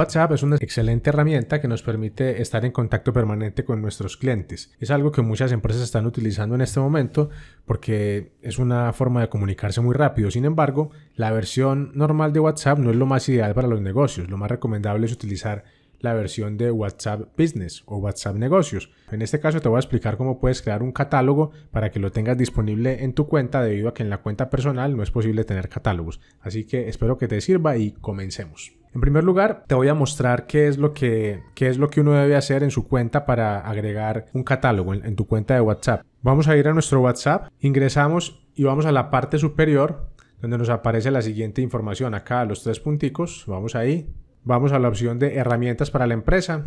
WhatsApp es una excelente herramienta que nos permite estar en contacto permanente con nuestros clientes. Es algo que muchas empresas están utilizando en este momento porque es una forma de comunicarse muy rápido. Sin embargo, la versión normal de WhatsApp no es lo más ideal para los negocios. Lo más recomendable es utilizar la versión de WhatsApp Business o WhatsApp Negocios. En este caso te voy a explicar cómo puedes crear un catálogo para que lo tengas disponible en tu cuenta debido a que en la cuenta personal no es posible tener catálogos. Así que espero que te sirva y comencemos. En primer lugar, te voy a mostrar qué es lo que, qué es lo que uno debe hacer en su cuenta para agregar un catálogo en, tu cuenta de WhatsApp. Vamos a ir a nuestro WhatsApp, ingresamos y vamos a la parte superior donde nos aparece la siguiente información. Acá los tres punticos, vamos ahí, vamos a la opción de herramientas para la empresa,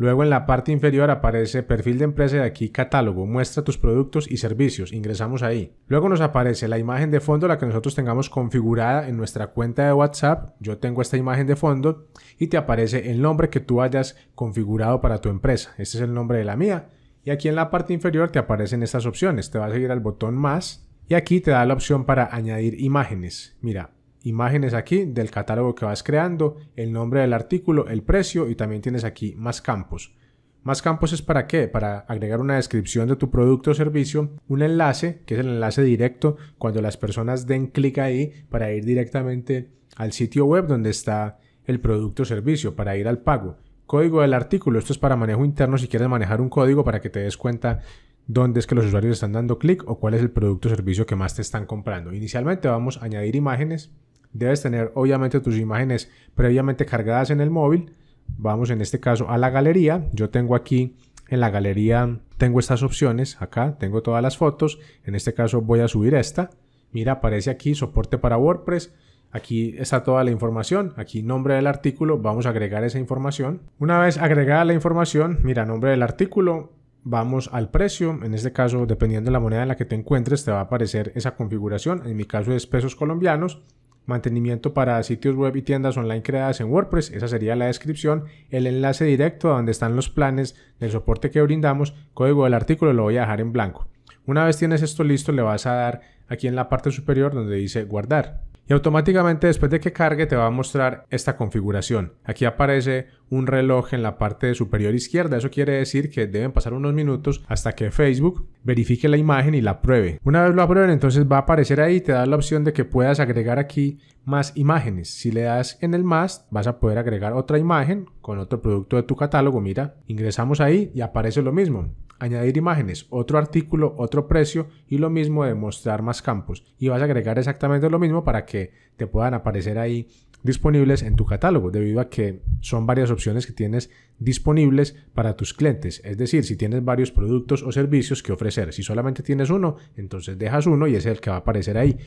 Luego en la parte inferior aparece perfil de empresa y aquí catálogo, muestra tus productos y servicios, ingresamos ahí. Luego nos aparece la imagen de fondo, la que nosotros tengamos configurada en nuestra cuenta de WhatsApp. Yo tengo esta imagen de fondo y te aparece el nombre que tú hayas configurado para tu empresa. Este es el nombre de la mía. Y aquí en la parte inferior te aparecen estas opciones. Te vas a ir al botón más y aquí te da la opción para añadir imágenes. Mira, imágenes aquí del catálogo que vas creando, el nombre del artículo, el precio y también tienes aquí más campos. Más campos es para qué? Para agregar una descripción de tu producto o servicio, un enlace, que es el enlace directo cuando las personas den clic ahí para ir directamente al sitio web donde está el producto o servicio, para ir al pago. Código del artículo, esto es para manejo interno si quieres manejar un código para que te des cuenta dónde es que los usuarios están dando clic o cuál es el producto o servicio que más te están comprando. Inicialmente vamos a añadir imágenes debes tener obviamente tus imágenes previamente cargadas en el móvil. Vamos en este caso a la galería. Yo tengo aquí en la galería, tengo estas opciones. Acá tengo todas las fotos. En este caso voy a subir esta. Mira, aparece aquí soporte para WordPress. Aquí está toda la información, aquí nombre del artículo, vamos a agregar esa información. Una vez agregada la información, mira, nombre del artículo, vamos al precio, en este caso dependiendo de la moneda en la que te encuentres te va a aparecer esa configuración, en mi caso es pesos colombianos, mantenimiento para sitios web y tiendas online creadas en WordPress, esa sería la descripción, el enlace directo a donde están los planes del soporte que brindamos, código del artículo lo voy a dejar en blanco. Una vez tienes esto listo, le vas a dar aquí en la parte superior donde dice guardar y automáticamente después de que cargue te va a mostrar esta configuración. Aquí aparece un reloj en la parte superior izquierda, eso quiere decir que deben pasar unos minutos hasta que Facebook verifique la imagen y la pruebe. Una vez lo aprueben entonces va a aparecer ahí y te da la opción de que puedas agregar aquí más imágenes. Si le das en el más vas a poder agregar otra imagen con otro producto de tu catálogo, mira, ingresamos ahí y aparece lo mismo añadir imágenes, otro artículo, otro precio y lo mismo de mostrar más campos. Y vas a agregar exactamente lo mismo para que te puedan aparecer ahí disponibles en tu catálogo, debido a que son varias opciones que tienes disponibles para tus clientes. Es decir, si tienes varios productos o servicios que ofrecer, si solamente tienes uno, entonces dejas uno y es el que va a aparecer ahí.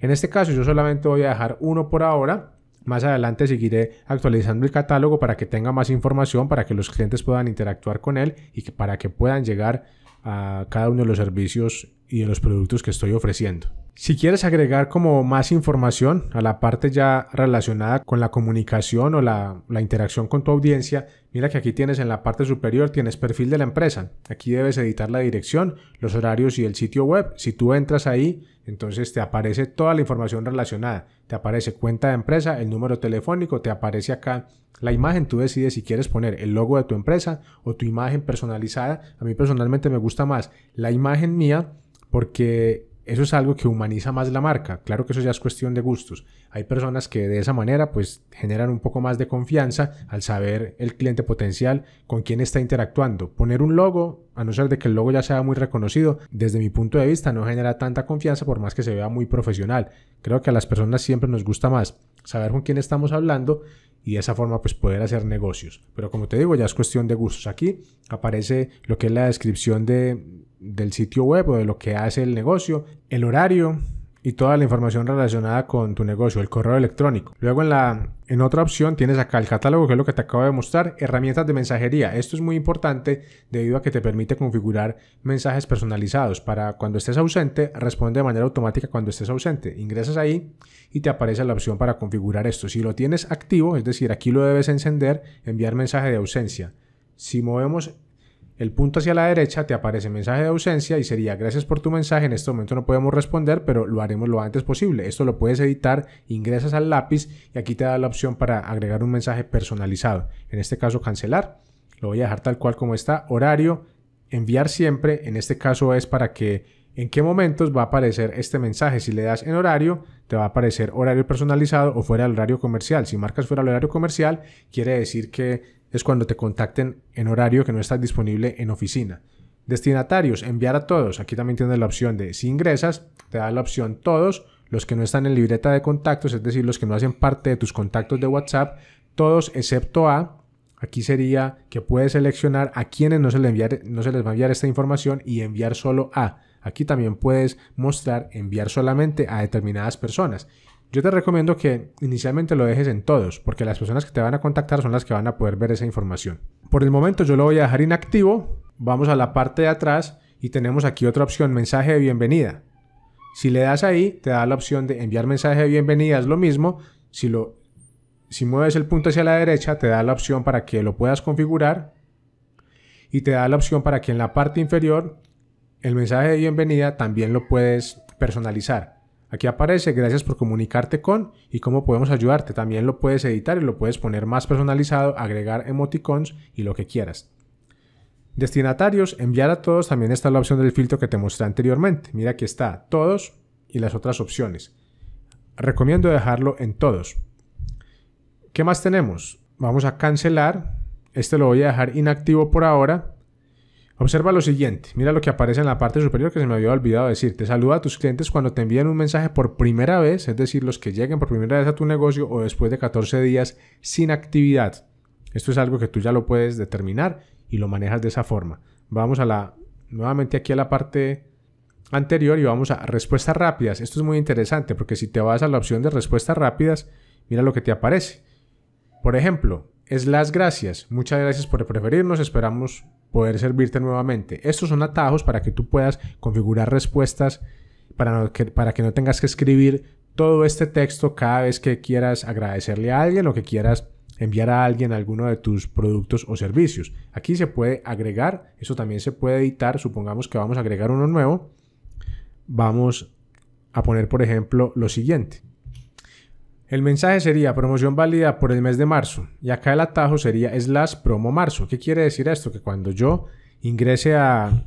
En este caso yo solamente voy a dejar uno por ahora más adelante seguiré actualizando el catálogo para que tenga más información, para que los clientes puedan interactuar con él y para que puedan llegar a cada uno de los servicios y de los productos que estoy ofreciendo. Si quieres agregar como más información a la parte ya relacionada con la comunicación o la, la, interacción con tu audiencia, mira que aquí tienes en la parte superior, tienes perfil de la empresa. Aquí debes editar la dirección, los horarios y el sitio web. Si tú entras ahí, entonces te aparece toda la información relacionada. Te aparece cuenta de empresa, el número telefónico, te aparece acá la imagen. Tú decides si quieres poner el logo de tu empresa o tu imagen personalizada. A mí personalmente me gusta más la imagen mía porque eso es algo que humaniza más la marca. Claro que eso ya es cuestión de gustos. Hay personas que de esa manera pues generan un poco más de confianza al saber el cliente potencial con quién está interactuando. Poner un logo, a no ser de que el logo ya sea muy reconocido, desde mi punto de vista no genera tanta confianza por más que se vea muy profesional. Creo que a las personas siempre nos gusta más saber con quién estamos hablando y de esa forma pues poder hacer negocios. Pero como te digo, ya es cuestión de gustos. Aquí aparece lo que es la descripción de, del sitio web o de lo que hace el negocio, el horario y toda la información relacionada con tu negocio, el correo electrónico. Luego en la en otra opción tienes acá el catálogo que es lo que te acabo de mostrar, herramientas de mensajería. Esto es muy importante debido a que te permite configurar mensajes personalizados para cuando estés ausente, responde de manera automática cuando estés ausente. Ingresas ahí y te aparece la opción para configurar esto. Si lo tienes activo, es decir, aquí lo debes encender, enviar mensaje de ausencia. Si movemos el punto hacia la derecha te aparece mensaje de ausencia y sería gracias por tu mensaje, en este momento no podemos responder, pero lo haremos lo antes posible. Esto lo puedes editar, ingresas al lápiz y aquí te da la opción para agregar un mensaje personalizado. En este caso cancelar. Lo voy a dejar tal cual como está. Horario, enviar siempre. En este caso es para que en qué momentos va a aparecer este mensaje. Si le das en horario, te va a aparecer horario personalizado o fuera del horario comercial. Si marcas fuera del horario comercial, quiere decir que es cuando te contacten en horario que no estás disponible en oficina. Destinatarios, enviar a todos. Aquí también tienes la opción de si ingresas, te da la opción todos, los que no están en libreta de contactos, es decir, los que no hacen parte de tus contactos de WhatsApp, todos excepto a, aquí sería que puedes seleccionar a quienes no se, les enviar, no se les va a enviar esta información y enviar solo a. Aquí también puedes mostrar enviar solamente a determinadas personas. Yo te recomiendo que inicialmente lo dejes en todos, porque las personas que te van a contactar son las que van a poder ver esa información. Por el momento yo lo voy a dejar inactivo. Vamos a la parte de atrás y tenemos aquí otra opción, mensaje de bienvenida. Si le das ahí, te da la opción de enviar mensaje de bienvenida, es lo mismo. Si, lo, si mueves el punto hacia la derecha, te da la opción para que lo puedas configurar. Y te da la opción para que en la parte inferior, el mensaje de bienvenida también lo puedes personalizar. Aquí aparece gracias por comunicarte con y cómo podemos ayudarte. También lo puedes editar y lo puedes poner más personalizado, agregar emoticons y lo que quieras. Destinatarios, enviar a todos, también está la opción del filtro que te mostré anteriormente. Mira aquí está, todos y las otras opciones. Recomiendo dejarlo en todos. ¿Qué más tenemos? Vamos a cancelar. Este lo voy a dejar inactivo por ahora Observa lo siguiente, mira lo que aparece en la parte superior que se me había olvidado decir. Te Saluda a tus clientes cuando te envían un mensaje por primera vez, es decir, los que lleguen por primera vez a tu negocio o después de 14 días sin actividad. Esto es algo que tú ya lo puedes determinar y lo manejas de esa forma. Vamos a la nuevamente aquí a la parte anterior y vamos a respuestas rápidas. Esto es muy interesante porque si te vas a la opción de respuestas rápidas, mira lo que te aparece. Por ejemplo, es las gracias. Muchas gracias por preferirnos, esperamos poder servirte nuevamente. Estos son atajos para que tú puedas configurar respuestas para, que, para que no tengas que escribir todo este texto cada vez que quieras agradecerle a alguien o que quieras enviar a alguien alguno de tus productos o servicios. Aquí se puede agregar, eso también se puede editar, supongamos que vamos a agregar uno nuevo. Vamos a poner, por ejemplo, lo siguiente. El mensaje sería promoción válida por el mes de marzo y acá el atajo sería slash promo marzo. ¿Qué quiere decir esto? Que cuando yo ingrese a,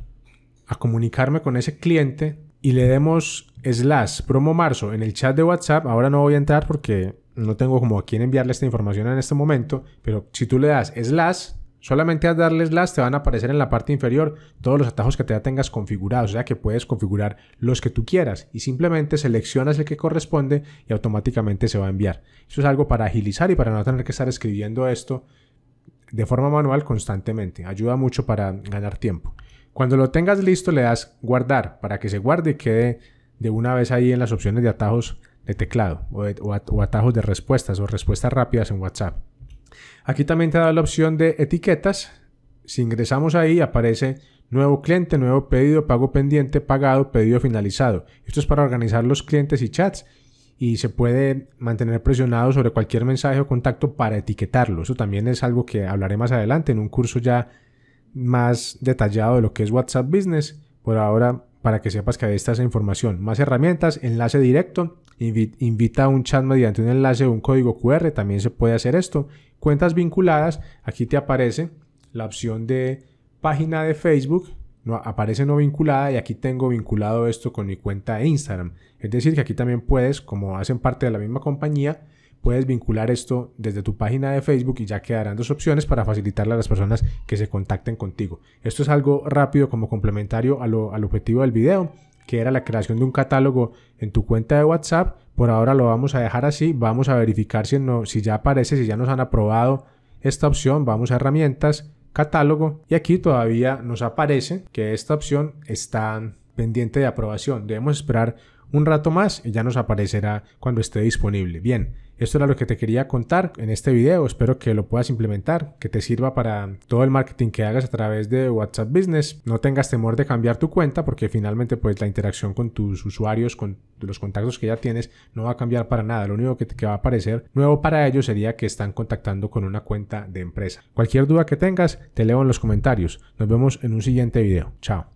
comunicarme con ese cliente y le demos slash promo marzo en el chat de WhatsApp, ahora no voy a entrar porque no tengo como a quién enviarle esta información en este momento, pero si tú le das slash Solamente al darles las te van a aparecer en la parte inferior todos los atajos que te ya tengas configurados, o sea que puedes configurar los que tú quieras y simplemente seleccionas el que corresponde y automáticamente se va a enviar. Eso es algo para agilizar y para no tener que estar escribiendo esto de forma manual constantemente. Ayuda mucho para ganar tiempo. Cuando lo tengas listo le das guardar para que se guarde y quede de una vez ahí en las opciones de atajos de teclado o, atajos de respuestas o respuestas rápidas en WhatsApp. Aquí también te da la opción de etiquetas. Si ingresamos ahí aparece nuevo cliente, nuevo pedido, pago pendiente, pagado, pedido finalizado. Esto es para organizar los clientes y chats y se puede mantener presionado sobre cualquier mensaje o contacto para etiquetarlo. Eso también es algo que hablaré más adelante en un curso ya más detallado de lo que es WhatsApp Business. Por ahora, para que sepas que esta está información. Más herramientas, enlace directo invita a un chat mediante un enlace o un código QR, también se puede hacer esto. Cuentas vinculadas, aquí te aparece la opción de página de Facebook, no, aparece no vinculada y aquí tengo vinculado esto con mi cuenta de Instagram. Es decir, que aquí también puedes, como hacen parte de la misma compañía, puedes vincular esto desde tu página de Facebook y ya quedarán dos opciones para facilitarle a las personas que se contacten contigo. Esto es algo rápido como complementario al objetivo del video que era la creación de un catálogo en tu cuenta de WhatsApp. Por ahora lo vamos a dejar así. Vamos a verificar si, no, si ya aparece, si ya nos han aprobado esta opción. Vamos a herramientas, catálogo y aquí todavía nos aparece que esta opción está pendiente de aprobación. Debemos esperar un rato más y ya nos aparecerá cuando esté disponible. Bien, esto era lo que te quería contar en este video, espero que lo puedas implementar, que te sirva para todo el marketing que hagas a través de WhatsApp Business. No tengas temor de cambiar tu cuenta porque finalmente pues la interacción con tus usuarios, con los contactos que ya tienes, no va a cambiar para nada. Lo único que, te, va a aparecer nuevo para ellos sería que están contactando con una cuenta de empresa. Cualquier duda que tengas, te leo en los comentarios. Nos vemos en un siguiente video. Chao.